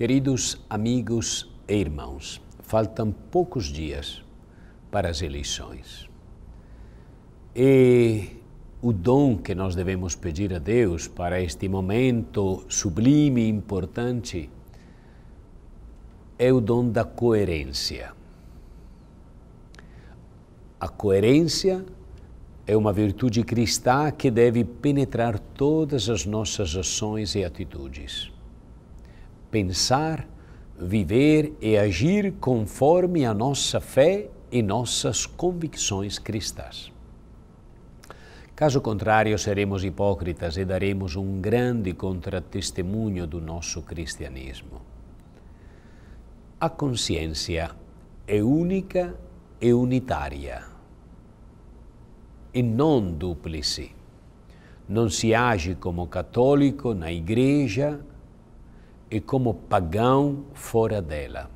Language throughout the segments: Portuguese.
Queridos amigos e irmãos, faltam poucos dias para as eleições. E o dom que nós devemos pedir a Deus para este momento sublime e importante é o dom da coerência. A coerência é uma virtude cristã que deve penetrar todas as nossas ações e atitudes pensar, viver e agir conforme a nossa fé e nossas convicções cristãs. Caso contrário, seremos hipócritas e daremos um grande contratestemunho do nosso cristianismo. A consciência é única e unitária, e não duplice. Não se age como católico na igreja e como pagão fora dela.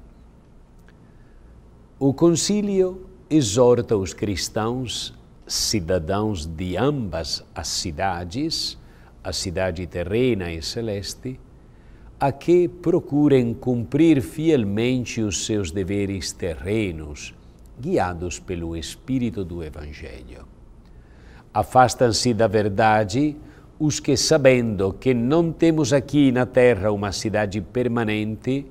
O concílio exorta os cristãos, cidadãos de ambas as cidades, a cidade terrena e celeste, a que procurem cumprir fielmente os seus deveres terrenos, guiados pelo Espírito do Evangelho. Afastam-se da verdade os que, sabendo que não temos aqui na terra uma cidade permanente,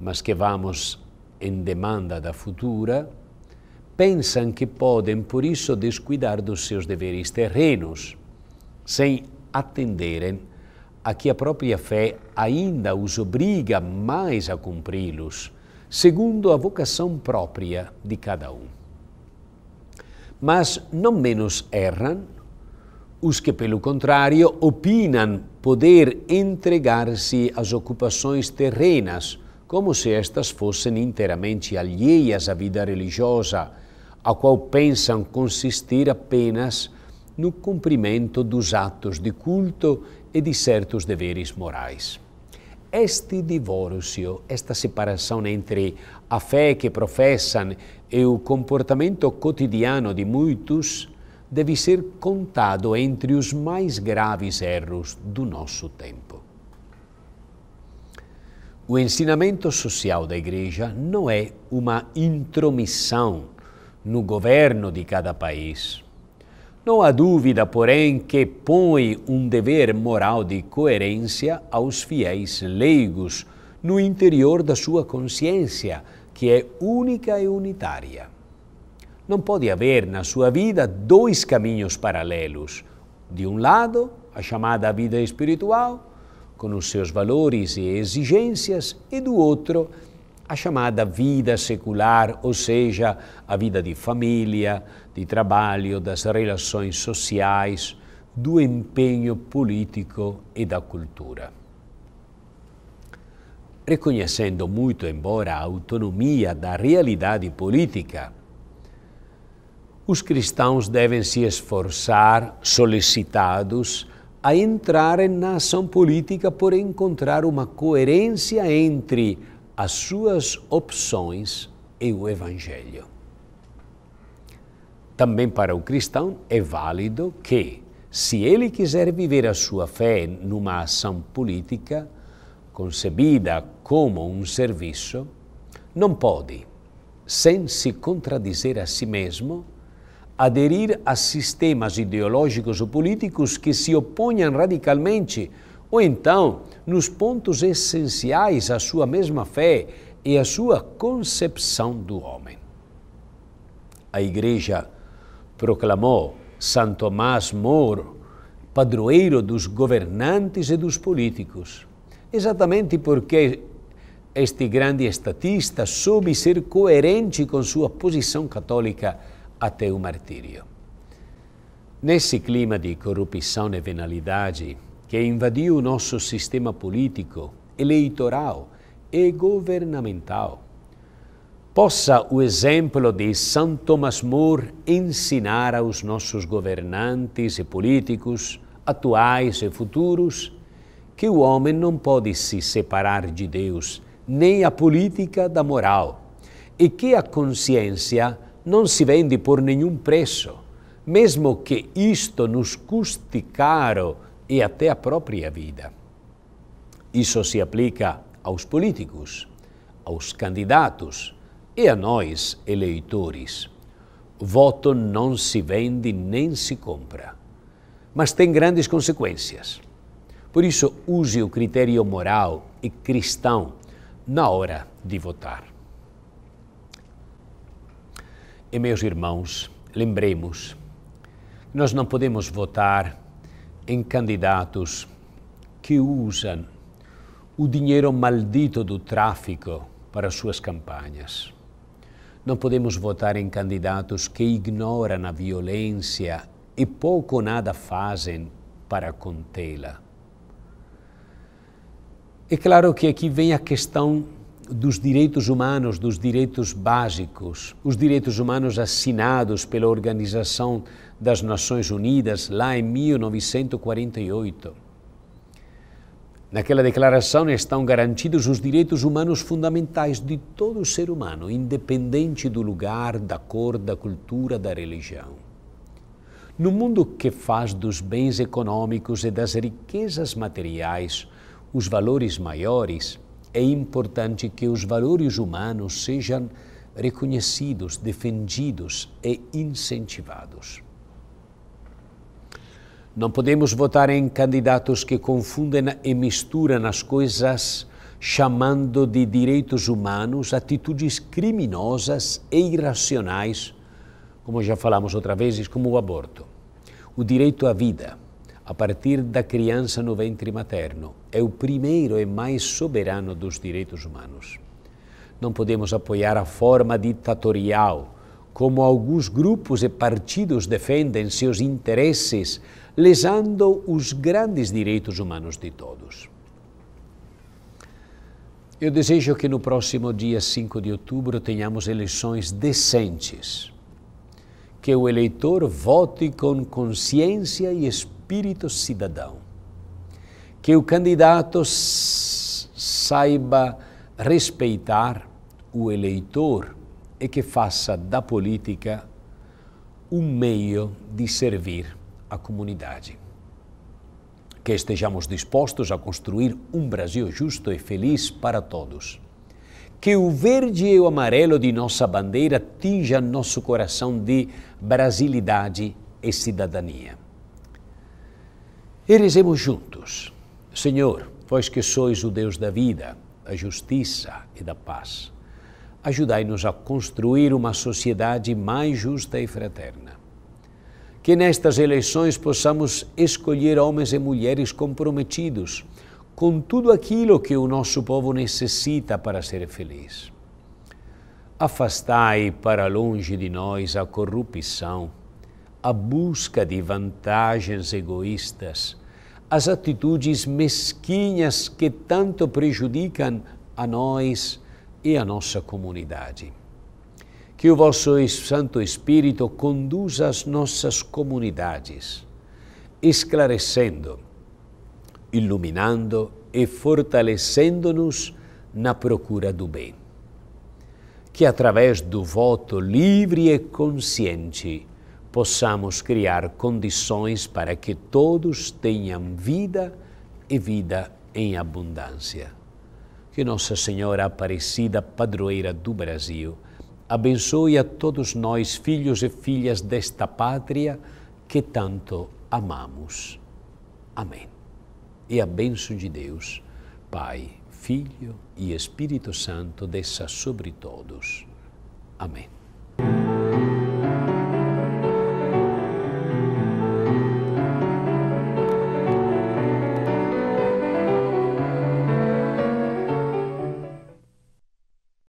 mas que vamos em demanda da futura, pensam que podem, por isso, descuidar dos seus deveres terrenos, sem atenderem a que a própria fé ainda os obriga mais a cumpri-los, segundo a vocação própria de cada um. Mas não menos erram os que, pelo contrário, opinam poder entregar-se às ocupações terrenas, como se estas fossem inteiramente alheias à vida religiosa, a qual pensam consistir apenas no cumprimento dos atos de culto e de certos deveres morais. Este divórcio, esta separação entre a fé que professam e o comportamento cotidiano de muitos, deve ser contado entre os mais graves erros do nosso tempo. O ensinamento social da Igreja não é uma intromissão no governo de cada país. Não há dúvida, porém, que põe um dever moral de coerência aos fiéis leigos no interior da sua consciência, que é única e unitária. Não pode haver na sua vida dois caminhos paralelos. De um lado, a chamada vida espiritual, com os seus valores e exigências, e do outro, a chamada vida secular, ou seja, a vida de família, de trabalho, das relações sociais, do empenho político e da cultura. Reconhecendo muito, embora, a autonomia da realidade política os cristãos devem se esforçar, solicitados, a entrarem na ação política por encontrar uma coerência entre as suas opções e o Evangelho. Também para o cristão é válido que, se ele quiser viver a sua fé numa ação política, concebida como um serviço, não pode, sem se contradizer a si mesmo, aderir a sistemas ideológicos ou políticos que se oponham radicalmente, ou então, nos pontos essenciais, à sua mesma fé e à sua concepção do homem. A Igreja proclamou São Tomás Moro padroeiro dos governantes e dos políticos, exatamente porque este grande estatista soube ser coerente com sua posição católica até o martírio. Nesse clima de corrupção e venalidade que invadiu o nosso sistema político, eleitoral e governamental, possa o exemplo de São Thomas More ensinar aos nossos governantes e políticos, atuais e futuros, que o homem não pode se separar de Deus, nem a política da moral, e que a consciência não se vende por nenhum preço, mesmo que isto nos custe caro e até a própria vida. Isso se aplica aos políticos, aos candidatos e a nós, eleitores. Voto não se vende nem se compra, mas tem grandes consequências. Por isso, use o critério moral e cristão na hora de votar. E meus irmãos, lembremos, nós não podemos votar em candidatos que usam o dinheiro maldito do tráfico para suas campanhas. Não podemos votar em candidatos que ignoram a violência e pouco ou nada fazem para contê-la. É claro que aqui vem a questão dos direitos humanos, dos direitos básicos, os direitos humanos assinados pela Organização das Nações Unidas lá em 1948. Naquela declaração estão garantidos os direitos humanos fundamentais de todo ser humano, independente do lugar, da cor, da cultura, da religião. No mundo que faz dos bens econômicos e das riquezas materiais os valores maiores, é importante que os valores humanos sejam reconhecidos, defendidos e incentivados. Não podemos votar em candidatos que confundem e misturam as coisas, chamando de direitos humanos atitudes criminosas e irracionais, como já falamos outra vez, como o aborto, o direito à vida, a partir da criança no ventre materno, é o primeiro e mais soberano dos direitos humanos. Não podemos apoiar a forma ditatorial como alguns grupos e partidos defendem seus interesses, lesando os grandes direitos humanos de todos. Eu desejo que no próximo dia 5 de outubro tenhamos eleições decentes, que o eleitor vote com consciência e espírito cidadão que o candidato saiba respeitar o eleitor e que faça da política um meio de servir a comunidade. Que estejamos dispostos a construir um Brasil justo e feliz para todos. Que o verde e o amarelo de nossa bandeira tinja nosso coração de brasilidade e cidadania. E rezemos juntos Senhor, vós que sois o Deus da vida, da justiça e da paz, ajudai-nos a construir uma sociedade mais justa e fraterna. Que nestas eleições possamos escolher homens e mulheres comprometidos com tudo aquilo que o nosso povo necessita para ser feliz. Afastai para longe de nós a corrupção, a busca de vantagens egoístas, as atitudes mesquinhas que tanto prejudicam a nós e a nossa comunidade. Que o vosso Santo Espírito conduza as nossas comunidades, esclarecendo, iluminando e fortalecendo-nos na procura do bem. Que através do voto livre e consciente, possamos criar condições para que todos tenham vida e vida em abundância. Que Nossa Senhora Aparecida, padroeira do Brasil, abençoe a todos nós, filhos e filhas desta pátria que tanto amamos. Amém. E a bênção de Deus, Pai, Filho e Espírito Santo, desça sobre todos. Amém.